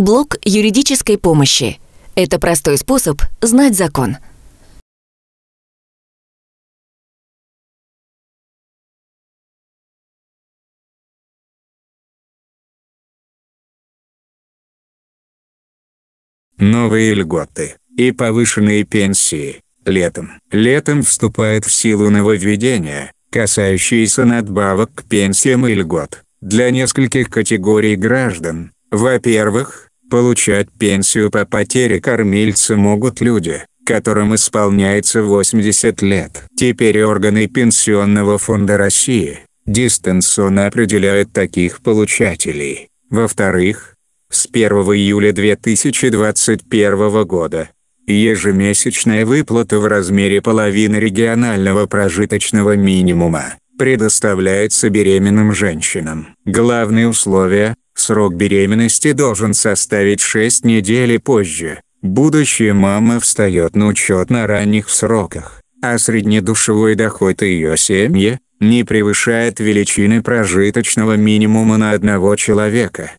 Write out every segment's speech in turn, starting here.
Блок юридической помощи. Это простой способ знать закон. Новые льготы и повышенные пенсии летом. Летом вступает в силу нововведения, касающиеся надбавок к пенсиям и льгот для нескольких категорий граждан. Во-первых, Получать пенсию по потере кормильца могут люди, которым исполняется 80 лет. Теперь органы Пенсионного фонда России дистанционно определяют таких получателей. Во-вторых, с 1 июля 2021 года ежемесячная выплата в размере половины регионального прожиточного минимума предоставляется беременным женщинам. Главные условия – Срок беременности должен составить 6 недель и позже. Будущая мама встает на учет на ранних сроках, а среднедушевой доход ее семьи не превышает величины прожиточного минимума на одного человека.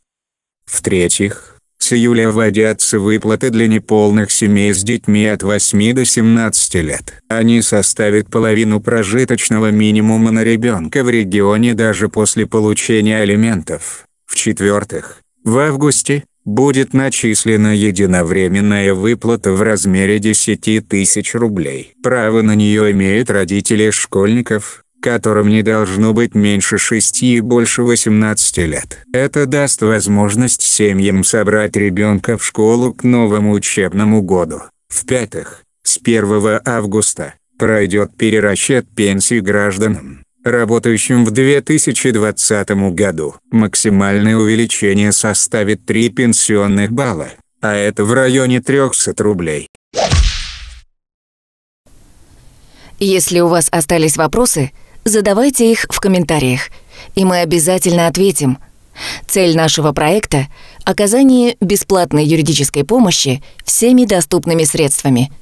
В-третьих, с июля вводятся выплаты для неполных семей с детьми от 8 до 17 лет. Они составят половину прожиточного минимума на ребенка в регионе даже после получения алиментов. В-четвертых, в августе будет начислена единовременная выплата в размере 10 тысяч рублей. Право на нее имеют родители школьников, которым не должно быть меньше 6 и больше 18 лет. Это даст возможность семьям собрать ребенка в школу к новому учебному году. В-пятых, с 1 августа пройдет перерасчет пенсий гражданам, работающим в 2020 году. Максимальное увеличение составит 3 пенсионных балла, а это в районе 300 рублей. Если у вас остались вопросы, задавайте их в комментариях, и мы обязательно ответим. Цель нашего проекта – оказание бесплатной юридической помощи всеми доступными средствами –